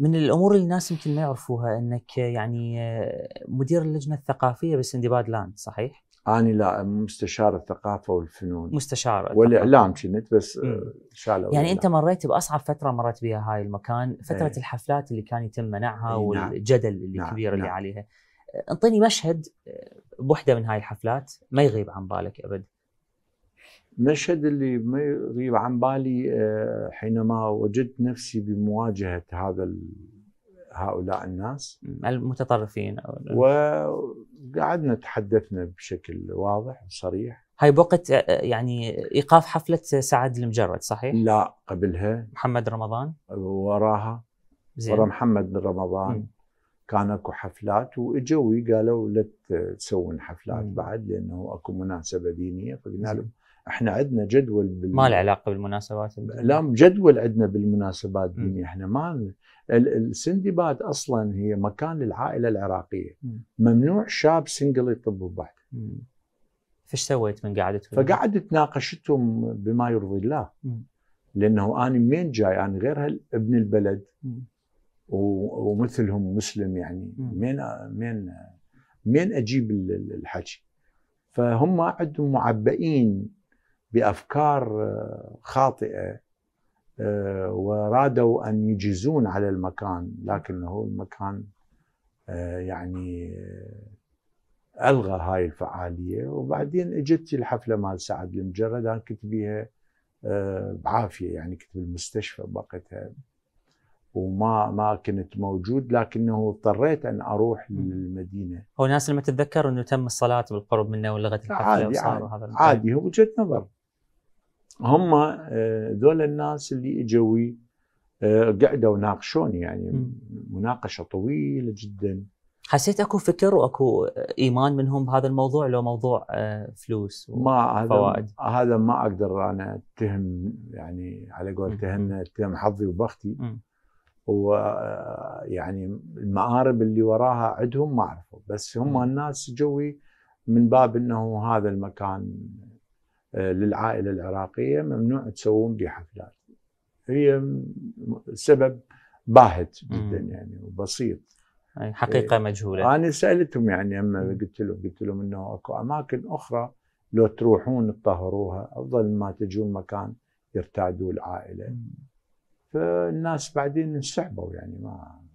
من الامور اللي الناس يمكن ما يعرفوها انك يعني آه، مدير اللجنه الثقافيه بسندباد لاند صحيح؟ انا لا مستشار الثقافه والفنون مستشار والاعلام كنت بس ان آه، يعني انت مريت باصعب فتره مرت بها هاي المكان إيه. فتره ايه. الحفلات اللي كان يتم منعها ايه نعم. والجدل اللي نعم. الكبير نعم. اللي عليها آه، انطيني مشهد بوحده من هاي الحفلات ما يغيب عن بالك ابد المشهد اللي ما يغيب عن بالي آه، حينما وجدت نفسي بمواجهه هذا هؤلاء الناس المتطرفين وقعدنا تحدثنا بشكل واضح وصريح هاي بوقت آه، آه، يعني ايقاف حفله سعد المجرد صحيح؟ لا قبلها محمد رمضان وراها زين ورا محمد رمضان م. كان اكو حفلات واجوا قالوا لا تسوون حفلات م. بعد لانه اكو مناسبه دينيه فقلنا لهم احنا عندنا جدول بال... ما له علاقه بالمناسبات الدينية. لا جدول عندنا بالمناسبات الدينيه احنا ما السندباد اصلا هي مكان للعائله العراقيه م. ممنوع شاب سنجل يطب ببعض فش سويت من قعدت فقعدت ناقشتهم بما يرضي الله م. لانه انا منين جاي انا غير ابن البلد ومثلهم مسلم يعني من من من اجيب الحكي فهم عندهم معبئين بافكار آه، خاطئه آه، ورادوا ان يجيزون على المكان لكنه المكان آه، يعني الغى هاي الفعاليه وبعدين اجت الحفله مال سعد المجرد انا كنت بيها بعافيه يعني كنت بالمستشفى بوقتها وما ما كنت موجود لكنه اضطريت ان اروح للمدينه. هو ناس لما تتذكر انه تم الصلاه بالقرب منه ولغت الحفله عادي عادي, عادي هو وجهه نظر هم ذول آه، الناس اللي اجوا آه، قعدوا ناقشوني يعني مناقشه طويله جدا حسيت اكو فكر واكو ايمان منهم بهذا الموضوع لو موضوع آه، فلوس ما هذا هذا ما اقدر انا اتهم يعني على قول اتهم اتهم حظي وبختي ويعني المآرب اللي وراها عندهم ما اعرفه بس هم الناس جوي من باب انه هذا المكان آه، للعائلة العراقية ممنوع تسوون بيه حفلات هي سبب باهت جدا يعني وبسيط حقيقة آه، مجهولة أنا سألتهم يعني أما قلت لهم قلت لهم أنه أكو أماكن أخرى لو تروحون تطهروها أفضل ما تجون مكان يرتادوا العائلة فالناس بعدين انسحبوا يعني ما